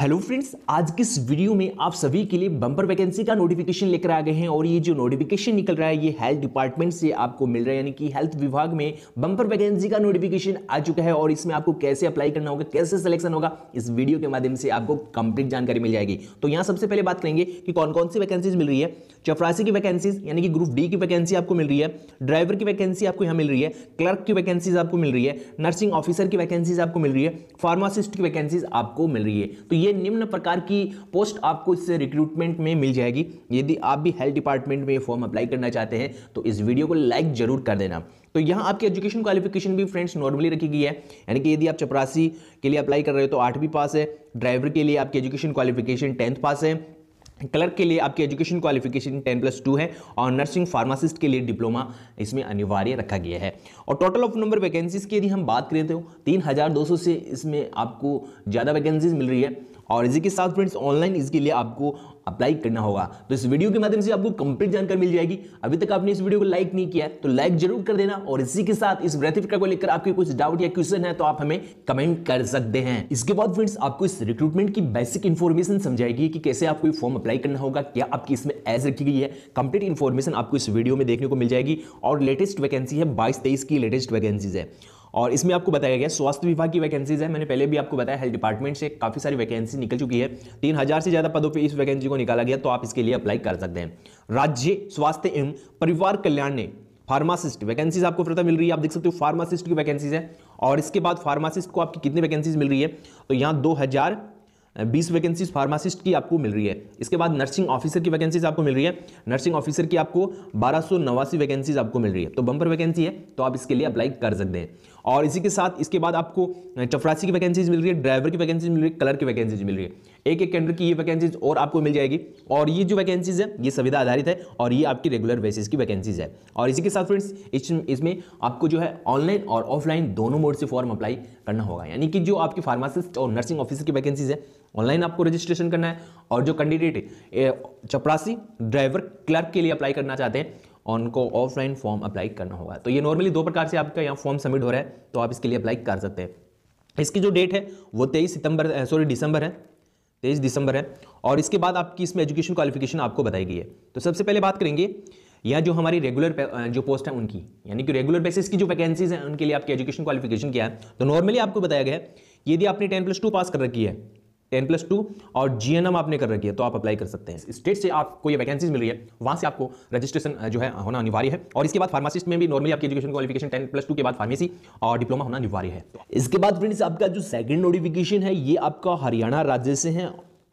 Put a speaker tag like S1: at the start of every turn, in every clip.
S1: hello friends आज की इस वीडियो में आप सभी के लिए बम्पर वैकेंसी का नोटिफिकेशन लेकर आ गए हैं और ये जो नोटिफिकेशन निकल रहा है ये हेल्थ डिपार्टमेंट से आपको मिल रहा है यानी कि हेल्थ विभाग में बम्पर वैकेंसी का नोटिफिकेशन आ चुका है और इसमें आपको कैसे अप्लाई करना होगा कैसे सिलेक्शन होगा इस वीडियो के माध्यम से आपको कंप्लीट जानकारी मिल जाएगी तो यहाँ सबसे पहले बात करेंगे कि कौन कौन सी वैकेंसीज मिल रही है चपरासी की वैकेंसीज यानी कि ग्रुप डी की वैकेंसी आपको मिल रही है ड्राइवर की वैकेंसी आपको यहाँ मिल रही है क्लर्क की वैकेंसीज आपको मिल रही है नर्सिंग ऑफिसर की वैकेंसीज आपको मिल रही है फार्मासिस्ट की वैकेंसीज आपको मिल रही है तो ये ये निम्न प्रकार की पोस्ट आपको इस रिक्रूटमेंट में मिल जाएगी यदि आप भी हेल्थ डिपार्टमेंट में फॉर्म अप्लाई करना चाहते हैं तो इस वीडियो को लाइक जरूर कर देना तो यहाँ आपकी एजुकेशन क्वालिफिकेशन भी फ्रेंड्स नॉर्मली रखी गई है यानी कि यदि आप चपरासी के लिए अप्लाई कर रहे हो तो आठवीं पास है ड्राइवर के लिए आपकी एजुकेशन क्वालिफिकेशन टेंथ पास है क्लर्क के लिए आपकी education qualification ten plus two है और नर्सिंग फार्मासिस्ट के लिए डिप्लोमा इसमें अनिवार्य रखा गया है और टोटल ऑफ नंबर वैकेंसीज की यदि हम बात करें तो तीन हज़ार दो सौ से इसमें आपको ज़्यादा वैकेंसीज मिल रही है और इसी के साथ फ्रेंड्स ऑनलाइन इसके लिए आपको अप्लाई करना होगा तो इस वीडियो के माध्यम से आपको कंप्लीट जानकारी मिल जाएगी अभी तक आपने इस वीडियो को लाइक नहीं किया तो लाइक जरूर कर देना और इसी के साथ इस को लेकर आपके कुछ डाउट या क्वेश्चन है तो आप हमें कमेंट कर सकते हैं इसके बाद फ्रेंड्स आपको इस रिक्रूटमेंट की बेसिक इन्फॉर्मेशन समझाएगी कि कैसे आपको फॉर्म अप्लाई करना होगा क्या आपकी इसमें एज रखी गई है कंप्लीट इन्फॉर्मेशन आपको इस वीडियो में देखने को मिल जाएगी और लेटेस्ट वैकेंसी है बाईस तेईस की लेटेस्ट वैकेंसीज है और इसमें आपको बताया गया स्वास्थ्य विभाग की वैकेंसीज है मैंने पहले भी आपको बताया हेल्थ डिपार्टमेंट से काफ़ी सारी वैकेंसी निकल चुकी है तीन हज़ार से ज़्यादा पदों पर इस वैकेंसी को निकाला गया तो आप इसके लिए अप्लाई कर सकते हैं राज्य स्वास्थ्य एवं परिवार कल्याण ने फार्मासिस्ट वैकेंसीज आपको प्रथम मिल रही है आप देख सकते हो फार्मासिस्ट की वैकेंसीज है और इसके बाद फार्मासिस्ट को आपकी कितनी वैकेंसीज मिल रही है तो यहाँ दो हज़ार बीस वैकेंसीज फार्मासिस्ट की आपको मिल रही है इसके बाद नर्सिंग ऑफिसर की वैकेंसीज आपको मिल रही है नर्सिंग ऑफिसर की आपको बारह वैकेंसीज आपको मिल रही है तो बम्पर वैकेंसी है तो आप इसके लिए अप्लाई कर सकते हैं और इसी के साथ इसके बाद आपको चपरासी की वैकेंसीज मिल रही है ड्राइवर की वैकेंसीज मिल रही है कलर की वैकेंसीज मिल रही है एक एक कैंडर की ये वैकेंसीज और आपको मिल जाएगी और ये जो वैकेंसीज है ये सुविधा आधारित है और ये आपकी रेगुलर बेसिस की वैकेंसीज है और इसी के साथ फ्रेंड्स इसमें आपको जो है ऑनलाइन और ऑफलाइन दोनों मोड से फॉर्म अप्लाई करना होगा यानी कि जो आपकी फार्मासिस्ट और नर्सिंग ऑफिसर की वैकेंसीज है ऑनलाइन आपको रजिस्ट्रेशन करना है और जो कैंडिडेट चपरासी ड्राइवर क्लर्क के लिए अप्लाई करना चाहते हैं उनको ऑफलाइन फॉर्म अप्लाई करना होगा तो ये नॉर्मली दो प्रकार से आपका यहाँ फॉर्म सबमिट हो रहा है तो आप इसके लिए अप्लाई कर सकते हैं इसकी जो डेट है वो तेईस सितंबर सॉरी दिसंबर है तेईस दिसंबर है और इसके बाद आपकी इसमें एजुकेशन क्वालिफिकेशन आपको बताई गई है तो सबसे पहले बात करेंगे या जो हमारी रेगुलर जो पोस्ट है उनकी यानी कि रेगुलर बेसिस की जो वैकेंसीज हैं उनके लिए आपकी एजुकेशन क्वालिफिकेशन क्या है तो नॉर्मली आपको बताया गया है यदि आपने टेन प्लस टू पास कर रखी है टेन प्लस टू और जी आपने कर रखी है तो आप अप्लाई कर सकते हैं स्टेट से आपको ये वैकेंसीज मिल रही है वहाँ से आपको रजिस्ट्रेशन जो है होना अनिवार्य है और इसके बाद फार्मासिस्ट में भी नॉर्मली आपकी education qualification ten plus two के बाद फार्मेसी और डिप्लोमा होना अनिवार्य है इसके बाद फ्रेंड्स आपका जो सेकेंड नोटिफिकेशन है ये आपका हरियाणा राज्य से है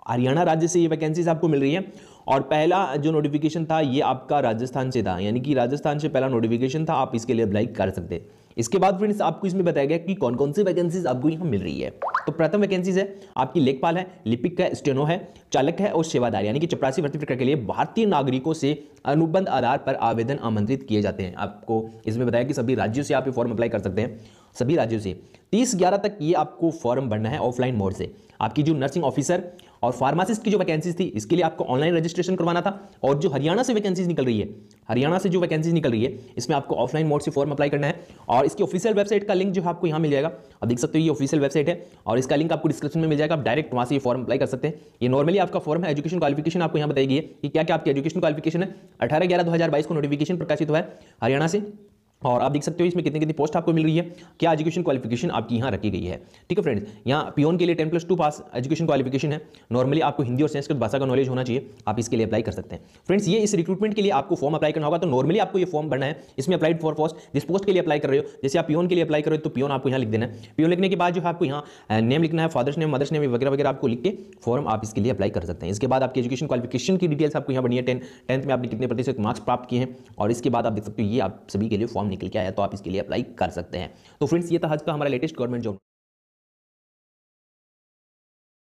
S1: हरियाणा राज्य से ये वैकेंसीज आपको मिल रही है और पहला जो नोटिफिकेशन था ये आपका राजस्थान से था यानी कि राजस्थान से पहला नोटिफिकेशन था आप इसके लिए अप्लाई कर सकते हैं इसके बाद फ्रेंड्स आपको इसमें बताया गया कि कौन कौन सी वैकेंसीज आपको यहाँ मिल रही है तो प्रथम वैकेंसीज है आपकी लेखपाल है लिपिक है स्टेनो है चालक है और सेवादार यानी कि चपरासी भर्ती प्रक्रिया के लिए भारतीय नागरिकों से अनुबंध आधार पर आवेदन आमंत्रित किए जाते हैं आपको इसमें बताया कि सभी राज्यों से आप ये फॉर्म अप्लाई कर सकते हैं सभी राज्यों से तीस ग्यारह तक ये आपको फॉर्म भरना है ऑफलाइन मोड से आपकी जो नर्सिंग ऑफिसर और फार्मासिस्ट की जो वैकेंसीज थी इसके लिए आपको ऑनलाइन रजिस्ट्रेशन करवाना था और जो हरियाणा से वैकेंसीज निकल रही है हरियाणा से जो वैकेंसीज निकल रही है इसमें आपको ऑफलाइन मोड से फॉर्म अप्लाई करना है और इसकी ऑफिशियल वेबसाइट का लिंक जो है आपको यहाँ मिल जाएगा आप देख सकते हो ये ऑफिशियल वेबसाइट है और इसका लिंक आपको डिस्क्रिप्शन में मिल जाएगा आप डायरेक्ट वहाँ से ये फॉर्म अप्लाई कर सकते हैं ये नॉर्मली आपका फॉर्म है एजुकेशन क्वालिफिकेशन आपको यहाँ बताएगी कि क्या क्या आपकी एजुकेशन क्वालिफिकेशन है अठारह ग्यारह दो को नोटिफिकेशन प्रकाशित हुआ है हरियाणा से और आप देख सकते हो इसमें कितनी कितनी पोस्ट आपको मिल रही है क्या एजुकेशन क्वालिफिकेशन आपकी यहाँ रखी गई है ठीक है फ्रेंड्स यहाँ पियोन के लिए ten plus two pass education qualification है नॉर्मली आपको हिंदी और संस्कृत भाषा का नॉलेज होना चाहिए आप इसके लिए अप्लाई कर सकते हैं फ्रेंड्स ये इस रिक्रूटमेंट के लिए आपको फॉर्म अप्लाई करना होगा तो नॉर्मली आपको ये फॉर्म भरना है इसमें अप्लाइड फॉर पोस्ट जिस पोस्ट के लिए अप्लाई कर रहे हो जैसे आप पियोन के लिए अप्लाई कर रहे हो तो पियोन आपको यहाँ लिख देना है पियोन लिखने के बाद जो है आपको यहाँ नेम लिखना है फादर्स नेम मदर्स नेम वगैरह वगैरह आपको लिख के फॉर्म आप इसके लिए अप्लाई कर सकते हैं इसके बाद आपकी एजुकेशन क्वालिफिकेशन की डिटेल्स आपको यहाँ बनी है टेंथ में आपने कितने प्रतिशत मार्क्स प्राप्त किए हैं और इसके बाद आप देख सकते हो ये आप सभी के लिए फॉर्म निकल के आया तो आप इसके लिए अप्लाई कर सकते हैं तो फ्रेंड्स ये था आज का हमारा लेटेस्ट गवर्नमेंट जॉब